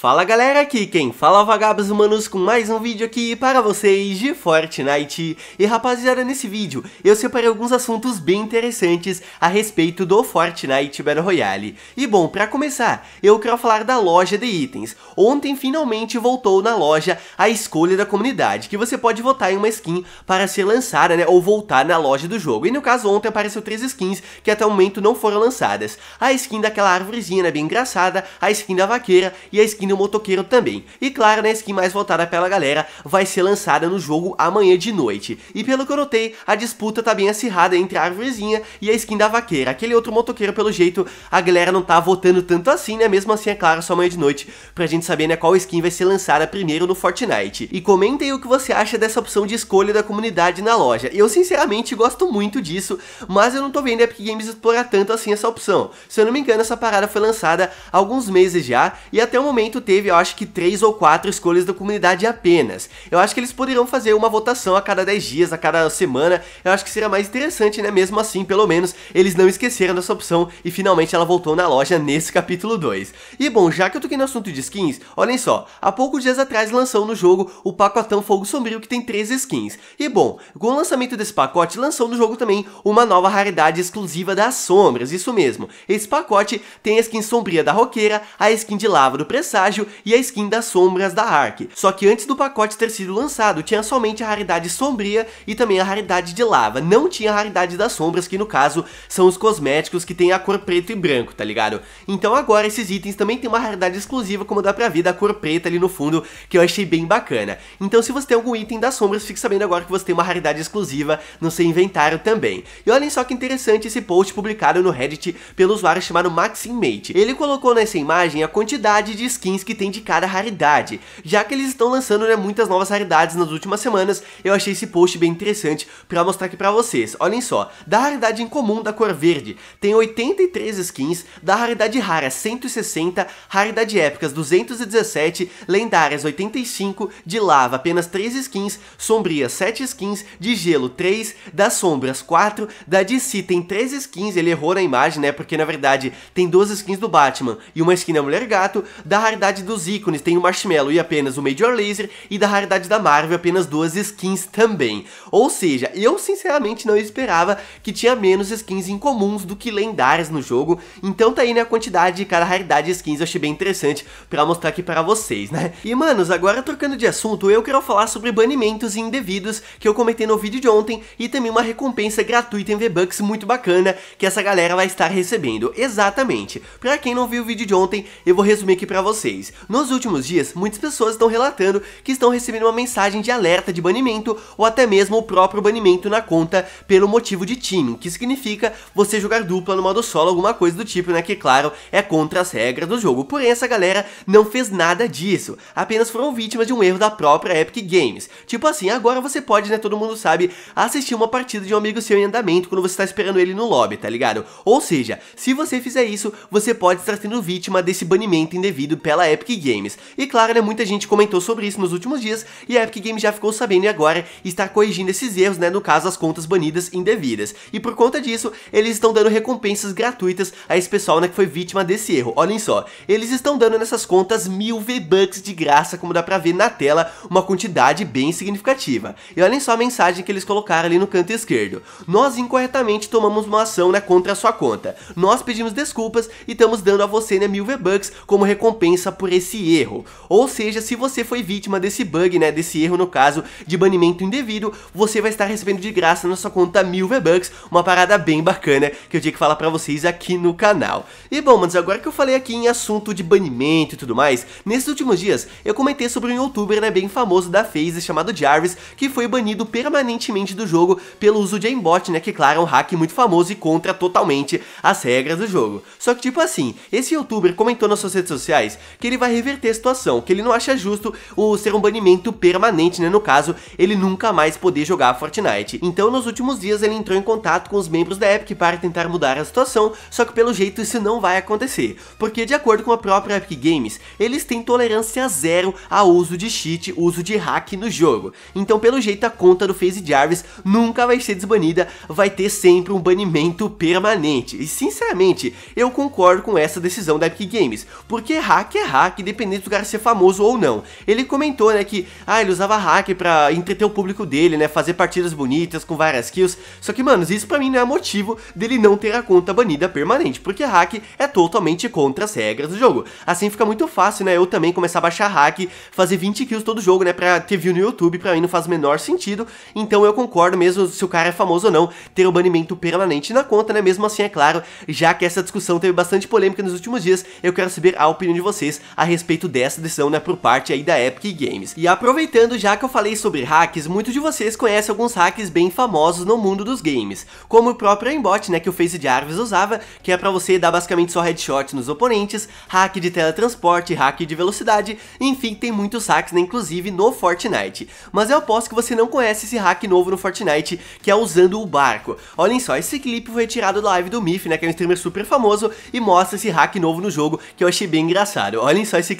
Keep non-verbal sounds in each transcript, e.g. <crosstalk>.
Fala galera, aqui quem fala é Vagabos Humanos com mais um vídeo aqui para vocês de Fortnite. E rapaziada, nesse vídeo eu separei alguns assuntos bem interessantes a respeito do Fortnite Battle Royale. E bom, para começar, eu quero falar da loja de itens. Ontem finalmente voltou na loja a escolha da comunidade, que você pode votar em uma skin para ser lançada, né, ou voltar na loja do jogo. E no caso ontem apareceu três skins que até o momento não foram lançadas. A skin daquela árvorezinha, né, bem engraçada, a skin da vaqueira e a skin Assassino Motoqueiro também. E claro, né, a skin mais votada pela galera vai ser lançada no jogo amanhã de noite. E pelo que eu notei, a disputa tá bem acirrada entre a árvorezinha e a skin da vaqueira. Aquele outro motoqueiro, pelo jeito, a galera não tá votando tanto assim, né? Mesmo assim, é claro, só amanhã de noite, pra gente saber né, qual skin vai ser lançada primeiro no Fortnite. E comentem o que você acha dessa opção de escolha da comunidade na loja. Eu, sinceramente, gosto muito disso, mas eu não tô vendo a Epic Games explorar tanto assim essa opção. Se eu não me engano, essa parada foi lançada há alguns meses já, e até o momento evento teve, eu acho que três ou quatro escolhas da comunidade apenas. Eu acho que eles poderiam fazer uma votação a cada 10 dias, a cada semana. Eu acho que seria mais interessante, né? Mesmo assim, pelo menos, eles não esqueceram dessa opção e finalmente ela voltou na loja nesse capítulo 2. E bom, já que eu toquei no assunto de skins, olhem só, há poucos dias atrás lançou no jogo o pacotão Fogo Sombrio que tem três skins. E bom, com o lançamento desse pacote, lançou no jogo também uma nova raridade exclusiva das sombras, isso mesmo. Esse pacote tem a skin sombria da roqueira, a skin de lava do presságio, e a skin das Sombras da Ark. Só que antes do pacote ter sido lançado, tinha somente a raridade Sombria e também a raridade de Lava. Não tinha a raridade das Sombras, que no caso são os cosméticos que tem a cor preto e branco, tá ligado? Então agora esses itens também tem uma raridade exclusiva, como dá pra ver da cor preta ali no fundo, que eu achei bem bacana. Então se você tem algum item das Sombras, fique sabendo agora que você tem uma raridade exclusiva no seu inventário também. E olhem só que interessante esse post publicado no Reddit pelo usuário chamado Maximmate. Ele colocou nessa imagem a quantidade de skins skins que tem de cada raridade. Já que eles estão lançando né, muitas novas raridades nas últimas semanas, eu achei esse post bem interessante para mostrar aqui para vocês. Olhem só, da raridade incomum da cor verde tem 83 skins, da raridade rara 160, raridade épicas 217, lendárias 85, de lava apenas 3 skins, sombrias 7 skins, de gelo 3, das sombras 4, da DC tem 3 skins, ele errou na imagem né, porque na verdade tem duas skins do Batman e uma skin da Mulher Gato, da raridade raridade dos ícones tem o Marshmallow e apenas o Major Laser, e da raridade da Marvel apenas duas skins também. Ou seja, eu sinceramente não esperava que tinha menos skins incomuns do que lendárias no jogo, então tá aí né, a quantidade de cada raridade de skins, eu achei bem interessante pra mostrar aqui pra vocês, né? E manos, agora trocando de assunto, eu quero falar sobre banimentos indevidos que eu comentei no vídeo de ontem, e também uma recompensa gratuita em V-Bucks muito bacana que essa galera vai estar recebendo. Exatamente, pra quem não viu o vídeo de ontem, eu vou resumir aqui pra vocês vocês. Nos últimos dias, muitas pessoas estão relatando que estão recebendo uma mensagem de alerta de banimento ou até mesmo o próprio banimento na conta pelo motivo de teaming que significa você jogar dupla no modo solo, alguma coisa do tipo, né? Que claro, é contra as regras do jogo. Porém, essa galera não fez nada disso, apenas foram vítimas de um erro da própria Epic Games. Tipo assim, agora você pode, né? Todo mundo sabe, assistir uma partida de um amigo seu em andamento quando você está esperando ele no lobby, tá ligado? Ou seja, se você fizer isso, você pode estar sendo vítima desse banimento indevido pela pela Epic Games. E claro, né, muita gente comentou sobre isso nos últimos dias e a Epic Games já ficou sabendo e agora está corrigindo esses erros, né, no caso as contas banidas indevidas. E por conta disso, eles estão dando recompensas gratuitas a esse pessoal, né, que foi vítima desse erro. Olhem só, eles estão dando nessas contas mil V-Bucks de graça, como dá pra ver na tela, uma quantidade bem significativa. E olhem só a mensagem que eles colocaram ali no canto esquerdo. Nós incorretamente tomamos uma ação, né, contra a sua conta. Nós pedimos desculpas e estamos dando a você, né, mil V-Bucks como recompensa passa por esse erro. Ou seja, se você foi vítima desse bug, né, desse erro no caso de banimento indevido, você vai estar recebendo de graça na sua conta mil V-Bucks, uma parada bem bacana que eu tinha que falar pra vocês aqui no canal. E bom, mas agora que eu falei aqui em assunto de banimento e tudo mais, nesses últimos dias eu comentei sobre um youtuber né, bem famoso da FaZe chamado Jarvis, que foi banido permanentemente do jogo pelo uso de aimbot, né, que claro é um hack muito famoso e contra totalmente as regras do jogo. Só que tipo assim, esse youtuber comentou nas suas redes sociais que ele vai reverter a situação, que ele não acha justo o ser um banimento permanente, né? No caso, ele nunca mais poder jogar Fortnite. Então, nos últimos dias, ele entrou em contato com os membros da Epic para tentar mudar a situação, só que pelo jeito isso não vai acontecer, porque de acordo com a própria Epic Games, eles têm tolerância zero a uso de cheat, uso de hack no jogo. Então, pelo jeito, a conta do FaZe Jarvis nunca vai ser desbanida, vai ter sempre um banimento permanente. E sinceramente, eu concordo com essa decisão da Epic Games, porque hack é hack, independente do cara ser famoso ou não. Ele comentou, né, que, ah, ele usava hack pra entreter o público dele, né, fazer partidas bonitas com várias kills. Só que, mano, isso pra mim não é motivo dele não ter a conta banida permanente, porque hack é totalmente contra as regras do jogo. Assim fica muito fácil, né, eu também começar a baixar hack, fazer 20 kills todo jogo, né, pra ter view no YouTube, pra mim não faz o menor sentido. Então eu concordo, mesmo se o cara é famoso ou não, ter o banimento permanente na conta, né, mesmo assim, é claro, já que essa discussão teve bastante polêmica nos últimos dias, eu quero saber a opinião de vocês a respeito dessa decisão, né, por parte aí da Epic Games. E aproveitando já que eu falei sobre hacks, muitos de vocês conhecem alguns hacks bem famosos no mundo dos games, como o próprio aimbot, né, que o Face de Arves usava, que é para você dar basicamente só headshot nos oponentes, hack de teletransporte, hack de velocidade, enfim, tem muitos hacks, né, inclusive no Fortnite. Mas eu aposto que você não conhece esse hack novo no Fortnite, que é usando o barco. Olhem só, esse clipe foi retirado da live do Miff, né, que é um streamer super famoso, e mostra esse hack novo no jogo, que eu achei bem engraçado. Olha en isso vai se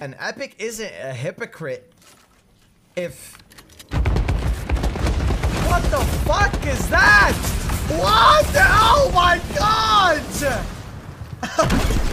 An epic isn't a hypocrite if What the fuck is that? What? The... Oh my god! <laughs>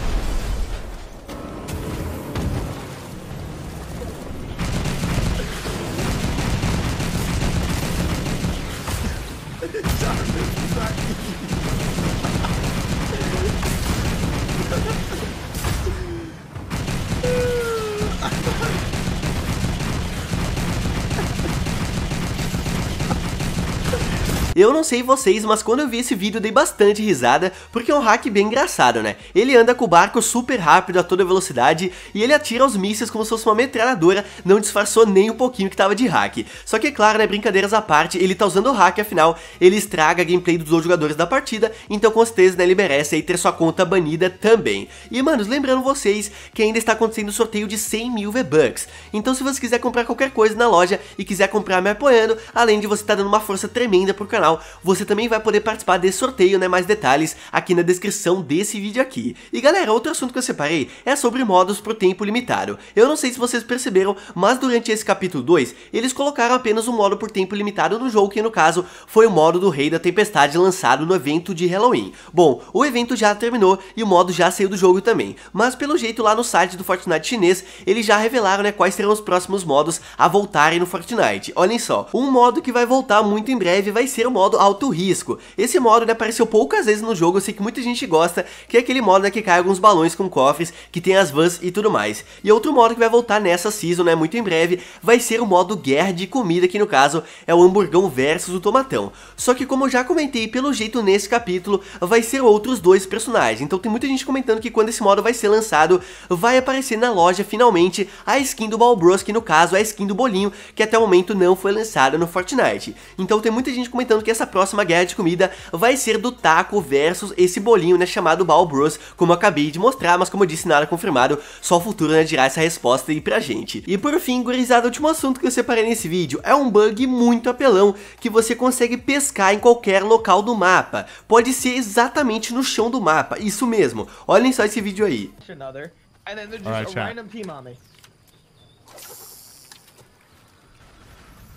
Eu não sei vocês, mas quando eu vi esse vídeo dei bastante risada, porque é um hack bem engraçado, né? Ele anda com o barco super rápido a toda velocidade e ele atira os mísseis como se fosse uma metralhadora, não disfarçou nem um pouquinho que tava de hack. Só que, é claro, né, brincadeiras à parte, ele tá usando o hack, afinal, ele estraga a gameplay dos outros jogadores da partida, então com certeza, né, ele merece aí ter sua conta banida também. E, manos, lembrando vocês que ainda está acontecendo o sorteio de 100 mil V-Bucks, então se você quiser comprar qualquer coisa na loja e quiser comprar me apoiando, além de você estar tá dando uma força tremenda pro canal, canal, você também vai poder participar desse sorteio, né? Mais detalhes aqui na descrição desse vídeo aqui. E galera, outro assunto que eu separei é sobre modos pro tempo limitado. Eu não sei se vocês perceberam, mas durante esse capítulo 2, eles colocaram apenas um modo por tempo limitado no jogo, que no caso foi o modo do Rei da Tempestade lançado no evento de Halloween. Bom, o evento já terminou e o modo já saiu do jogo também, mas pelo jeito lá no site do Fortnite chinês, eles já revelaram né, quais serão os próximos modos a voltarem no Fortnite. Olhem só, um modo que vai voltar muito em breve vai ser o modo alto risco. Esse modo né, apareceu poucas vezes no jogo, eu sei que muita gente gosta, que é aquele modo né, que cai alguns balões com cofres, que tem as vans e tudo mais. E outro modo que vai voltar nessa season, né, muito em breve, vai ser o modo guerra de comida, que no caso é o hamburgão versus o tomatão. Só que como eu já comentei, pelo jeito nesse capítulo, vai ser outros dois personagens. Então tem muita gente comentando que quando esse modo vai ser lançado, vai aparecer na loja finalmente a skin do Bros, que no caso é a skin do Bolinho, que até o momento não foi lançada no Fortnite. Então tem muita gente comentando lembrando que essa próxima guerra de comida vai ser do taco versus esse bolinho, né, chamado Ball Bros, como eu acabei de mostrar, mas como eu disse, nada confirmado, só o futuro, né, dirá essa resposta aí pra gente. E por fim, gurizada, o último assunto que eu separei nesse vídeo é um bug muito apelão que você consegue pescar em qualquer local do mapa. Pode ser exatamente no chão do mapa, isso mesmo. Olhem só esse vídeo aí.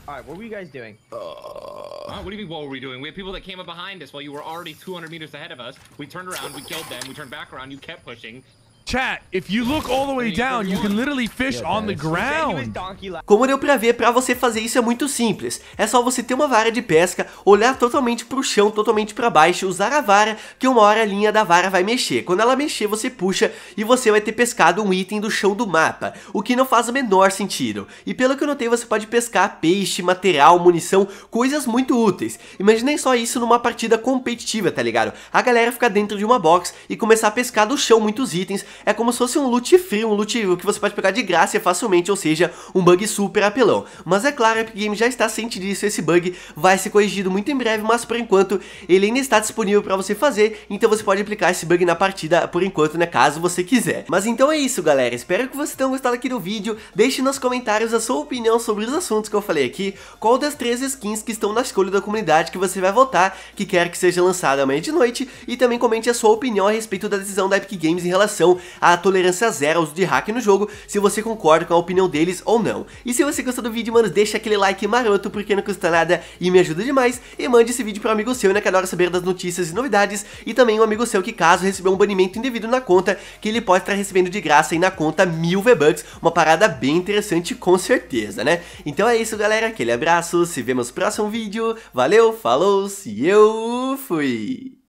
and what were you guys doing? Uh... what do you mean, what were we doing? We had people that came up behind us while you were already 200 meters ahead of us. We turned around, we killed them, we turned back around, you kept pushing. Chat, if you look all the way down, you can literally fish on the é ground. Como deu pra ver, pra você fazer isso é muito simples. É só você ter uma vara de pesca, olhar totalmente pro chão, totalmente pra baixo, usar a vara, que uma hora a linha da vara vai mexer. Quando ela mexer, você puxa e você vai ter pescado um item do chão do mapa, o que não faz o menor sentido. E pelo que eu notei, você pode pescar peixe, material, munição, coisas muito úteis. Imaginem só isso numa partida competitiva, tá ligado? A galera ficar dentro de uma box e começar a pescar do chão muitos itens, é como se fosse um loot free, um loot que você pode pegar de graça facilmente, ou seja, um bug super apelão. Mas é claro, a Epic Games já está ciente disso, esse bug vai ser corrigido muito em breve, mas por enquanto ele ainda está disponível para você fazer, então você pode aplicar esse bug na partida por enquanto, né, caso você quiser. Mas então é isso, galera, espero que vocês tenham gostado aqui do vídeo, deixe nos comentários a sua opinião sobre os assuntos que eu falei aqui, qual das três skins que estão na escolha da comunidade que você vai votar, que quer que seja lançada amanhã de noite, e também comente a sua opinião a respeito da decisão da Epic Games em relação a tolerância zero ao uso de hack no jogo, se você concorda com a opinião deles ou não. E se você gostou do vídeo, mano, deixa aquele like maroto, porque não custa nada e me ajuda demais, e mande esse vídeo para um amigo seu, né, que adora saber das notícias e novidades, e também um amigo seu que caso recebeu um banimento indevido na conta, que ele pode estar recebendo de graça aí na conta mil V-Bucks, uma parada bem interessante com certeza, né? Então é isso, galera, aquele abraço, se vemos no próximo vídeo, valeu, falou, se eu fui!